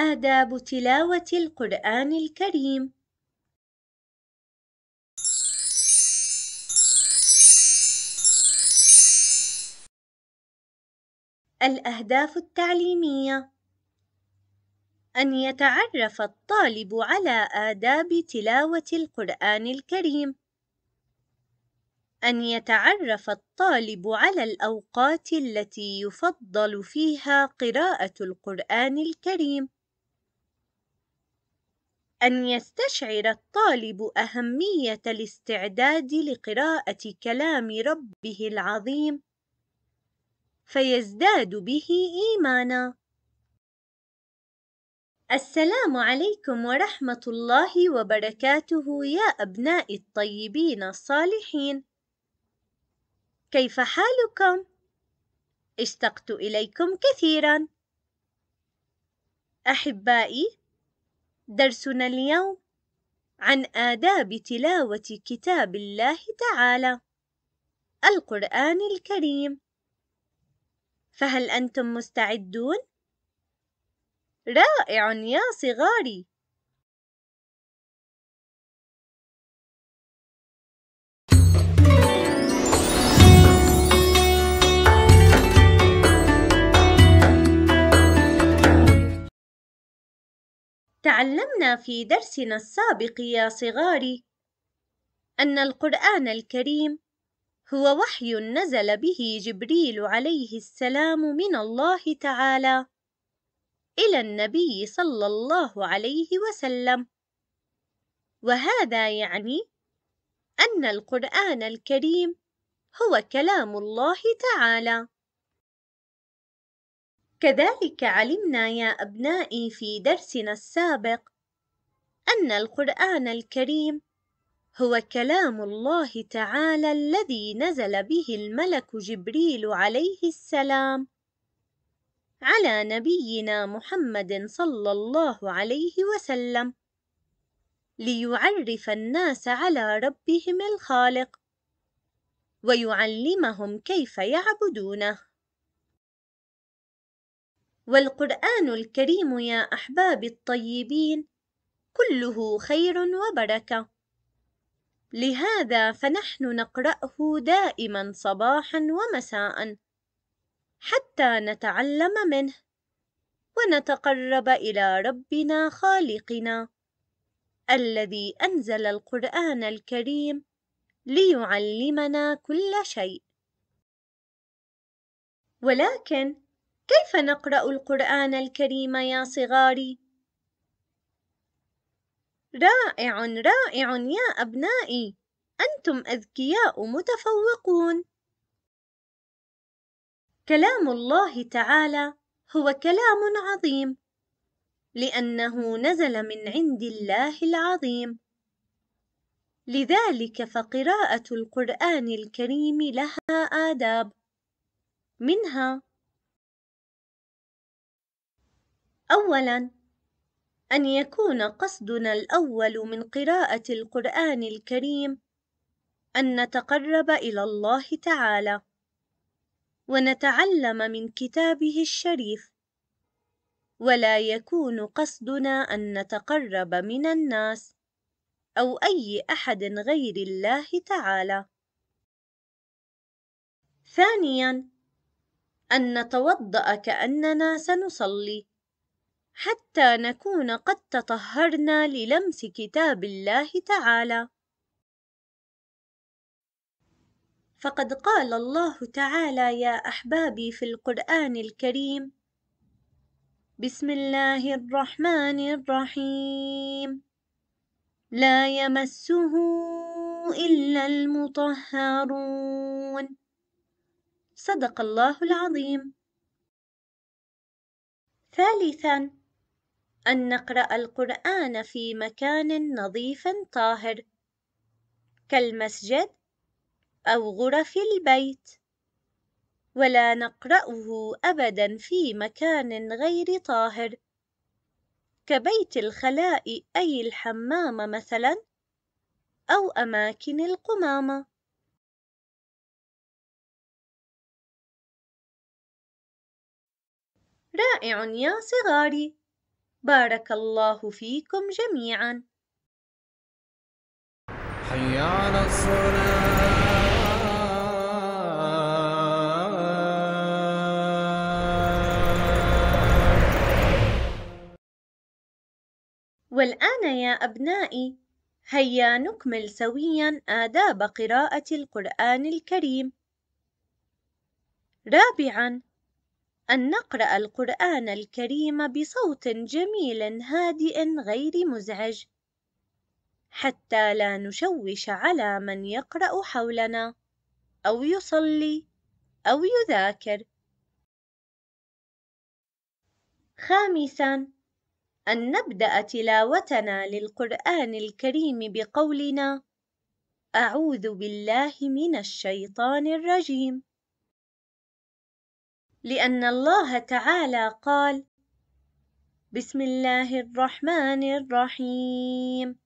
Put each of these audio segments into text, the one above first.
آداب تلاوة القرآن الكريم الأهداف التعليمية أن يتعرف الطالب على آداب تلاوة القرآن الكريم أن يتعرف الطالب على الأوقات التي يفضل فيها قراءة القرآن الكريم أن يستشعر الطالب أهمية الاستعداد لقراءة كلام ربه العظيم فيزداد به إيمانا. السلام عليكم ورحمة الله وبركاته يا أبناء الطيبين الصالحين. كيف حالكم؟ اشتقت إليكم كثيرا. أحبائي، درسنا اليوم عن آداب تلاوة كتاب الله تعالى القرآن الكريم فهل أنتم مستعدون؟ رائع يا صغاري تعلمنا في درسنا السابق يا صغاري أن القرآن الكريم هو وحي نزل به جبريل عليه السلام من الله تعالى إلى النبي صلى الله عليه وسلم وهذا يعني أن القرآن الكريم هو كلام الله تعالى كذلك علمنا يا أبنائي في درسنا السابق أن القرآن الكريم هو كلام الله تعالى الذي نزل به الملك جبريل عليه السلام على نبينا محمد صلى الله عليه وسلم ليعرف الناس على ربهم الخالق ويعلمهم كيف يعبدونه والقرآن الكريم يا أحباب الطيبين كله خير وبركة لهذا فنحن نقرأه دائما صباحا ومساء حتى نتعلم منه ونتقرب إلى ربنا خالقنا الذي أنزل القرآن الكريم ليعلمنا كل شيء ولكن كيف نقرأ القرآن الكريم يا صغاري؟ رائع رائع يا أبنائي، أنتم أذكياء متفوقون. كلام الله تعالى هو كلام عظيم، لأنه نزل من عند الله العظيم. لذلك فقراءة القرآن الكريم لها آداب، منها أولاً أن يكون قصدنا الأول من قراءة القرآن الكريم أن نتقرب إلى الله تعالى ونتعلم من كتابه الشريف ولا يكون قصدنا أن نتقرب من الناس أو أي أحد غير الله تعالى. ثانياً أن نتوضأ كأننا سنصلي حتى نكون قد تطهرنا للمس كتاب الله تعالى فقد قال الله تعالى يا احبابي في القران الكريم بسم الله الرحمن الرحيم لا يمسه الا المطهرون صدق الله العظيم ثالثا أن نقرأ القرآن في مكان نظيف طاهر كالمسجد أو غرف البيت ولا نقرأه أبدا في مكان غير طاهر كبيت الخلاء أي الحمام مثلا أو أماكن القمامة رائع يا صغاري بارك الله فيكم جميعا حي على الصلاه والآن يا أبنائي هيا نكمل سويا آداب قراءة القرآن الكريم رابعا أن نقرأ القرآن الكريم بصوت جميل هادئ غير مزعج، حتى لا نشوش على من يقرأ حولنا، أو يصلي، أو يذاكر. خامسًا: أن نبدأ تلاوتنا للقرآن الكريم بقولنا: "أعوذ بالله من الشيطان الرجيم". لأن الله تعالى قال بسم الله الرحمن الرحيم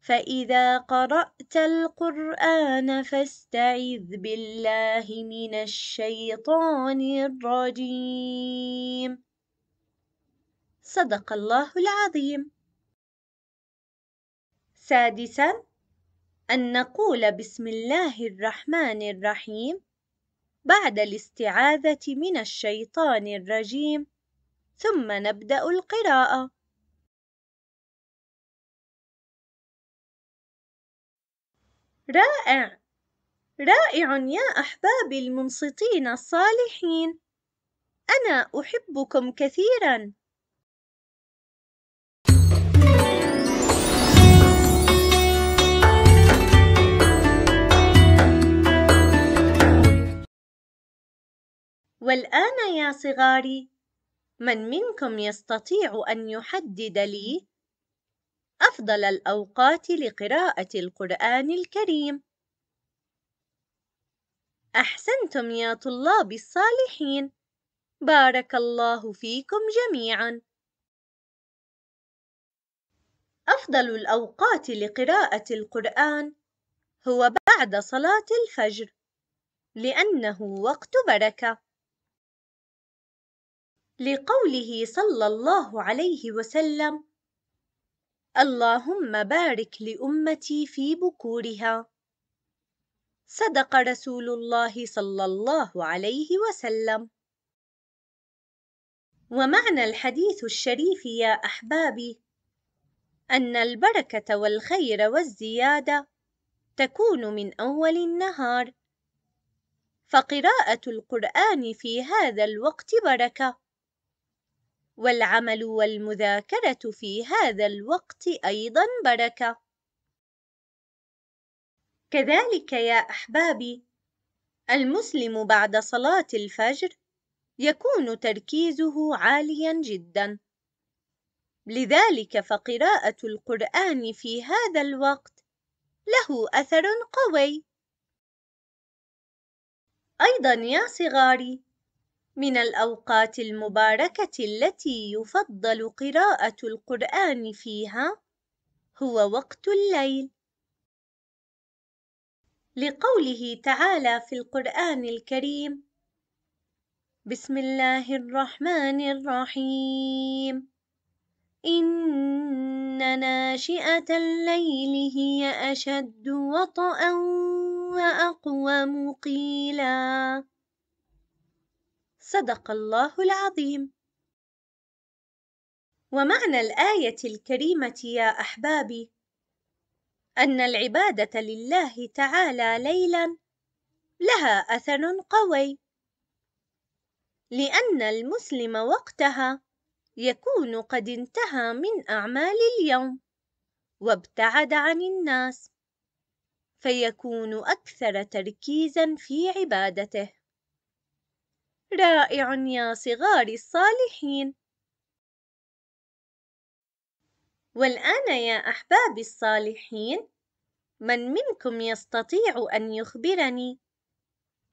فإذا قرأت القرآن فاستعذ بالله من الشيطان الرجيم صدق الله العظيم سادسا أن نقول بسم الله الرحمن الرحيم بعد الاستعاذة من الشيطان الرجيم ثم نبدأ القراءة رائع رائع يا أحبابي المنصتين الصالحين أنا أحبكم كثيرا والآن يا صغاري من منكم يستطيع أن يحدد لي أفضل الأوقات لقراءة القرآن الكريم؟ أحسنتم يا طلاب الصالحين بارك الله فيكم جميعا أفضل الأوقات لقراءة القرآن هو بعد صلاة الفجر لأنه وقت بركة لقوله صلى الله عليه وسلم اللهم بارك لأمتي في بكورها صدق رسول الله صلى الله عليه وسلم ومعنى الحديث الشريف يا أحبابي أن البركة والخير والزيادة تكون من أول النهار فقراءة القرآن في هذا الوقت بركة والعمل والمذاكرة في هذا الوقت أيضا بركة. كذلك يا أحبابي، المسلم بعد صلاة الفجر يكون تركيزه عاليا جدا، لذلك فقراءة القرآن في هذا الوقت له أثر قوي. أيضا يا صغاري، من الأوقات المباركة التي يفضل قراءة القرآن فيها هو وقت الليل. لقوله تعالى في القرآن الكريم: بسم الله الرحمن الرحيم إن ناشئة الليل هي أشد وطئا وأقوم قيلا صدق الله العظيم ومعنى الايه الكريمه يا احبابي ان العباده لله تعالى ليلا لها اثر قوي لان المسلم وقتها يكون قد انتهى من اعمال اليوم وابتعد عن الناس فيكون اكثر تركيزا في عبادته رائع يا صغاري الصالحين والآن يا أحبابي الصالحين من منكم يستطيع أن يخبرني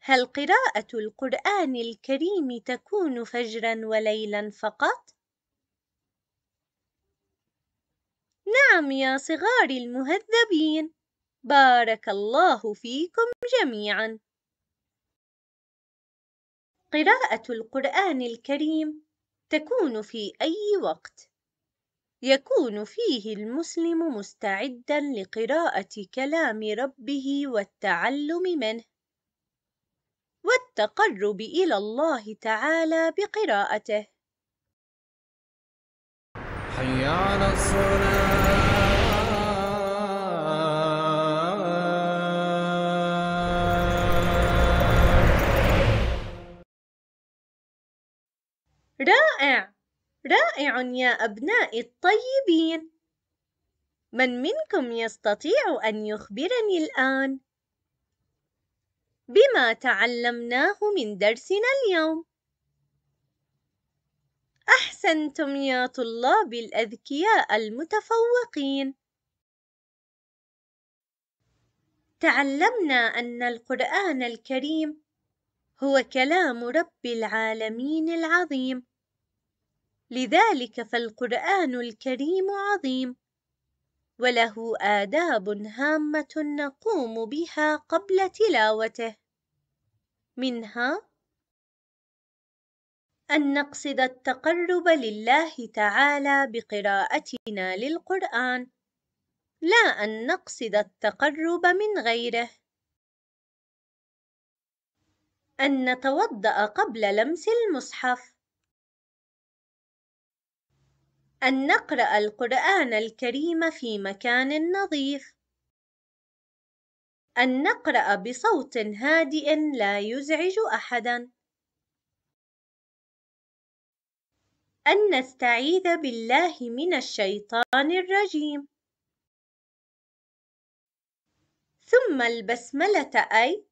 هل قراءة القرآن الكريم تكون فجرا وليلا فقط؟ نعم يا صغار المهذبين بارك الله فيكم جميعا قراءة القرآن الكريم تكون في أي وقت، يكون فيه المسلم مستعدًا لقراءة كلام ربه والتعلم منه، والتقرب إلى الله تعالى بقراءته. حي على الصلاة رائع رائع يا أبنائي الطيبين من منكم يستطيع أن يخبرني الآن بما تعلمناه من درسنا اليوم أحسنتم يا طلاب الأذكياء المتفوقين تعلمنا أن القرآن الكريم هو كلام رب العالمين العظيم لذلك فالقرآن الكريم عظيم وله آداب هامة نقوم بها قبل تلاوته منها أن نقصد التقرب لله تعالى بقراءتنا للقرآن لا أن نقصد التقرب من غيره أن نتوضأ قبل لمس المصحف أن نقرأ القرآن الكريم في مكان نظيف. أن نقرأ بصوت هادئ لا يزعج أحدًا. أن نستعيذ بالله من الشيطان الرجيم. ثم البسملة أي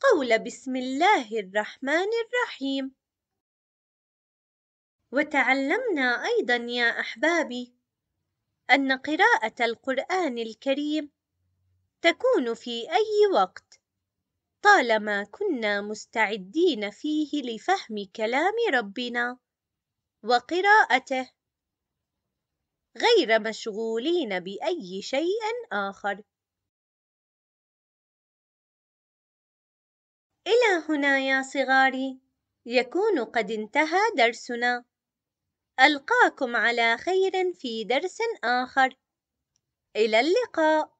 قول بسم الله الرحمن الرحيم. وتعلمنا ايضا يا احبابي ان قراءه القران الكريم تكون في اي وقت طالما كنا مستعدين فيه لفهم كلام ربنا وقراءته غير مشغولين باي شيء اخر الى هنا يا صغاري يكون قد انتهى درسنا ألقاكم على خير في درس آخر إلى اللقاء